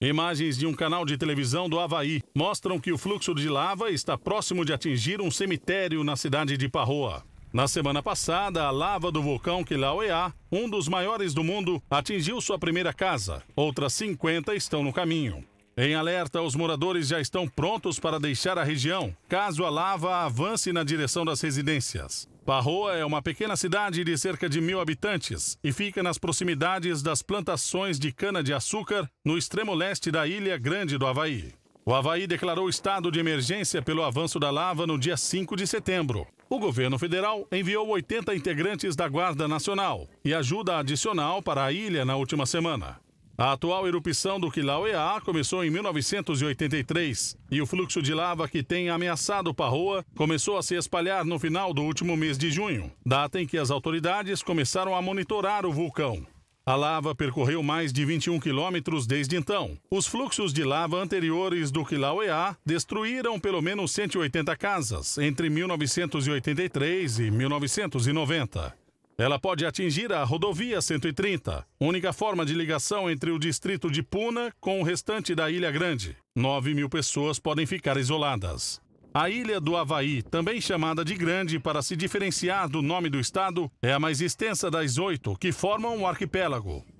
Imagens de um canal de televisão do Havaí mostram que o fluxo de lava está próximo de atingir um cemitério na cidade de Parroa. Na semana passada, a lava do vulcão Kilauea, um dos maiores do mundo, atingiu sua primeira casa. Outras 50 estão no caminho. Em alerta, os moradores já estão prontos para deixar a região, caso a lava avance na direção das residências. Parroa é uma pequena cidade de cerca de mil habitantes e fica nas proximidades das plantações de cana-de-açúcar no extremo leste da Ilha Grande do Havaí. O Havaí declarou estado de emergência pelo avanço da lava no dia 5 de setembro. O governo federal enviou 80 integrantes da Guarda Nacional e ajuda adicional para a ilha na última semana. A atual erupção do Kilauea começou em 1983 e o fluxo de lava que tem ameaçado Parroa começou a se espalhar no final do último mês de junho, data em que as autoridades começaram a monitorar o vulcão. A lava percorreu mais de 21 quilômetros desde então. Os fluxos de lava anteriores do Kilauea destruíram pelo menos 180 casas entre 1983 e 1990. Ela pode atingir a rodovia 130, única forma de ligação entre o distrito de Puna com o restante da Ilha Grande. 9 mil pessoas podem ficar isoladas. A ilha do Havaí, também chamada de Grande para se diferenciar do nome do estado, é a mais extensa das oito que formam o arquipélago.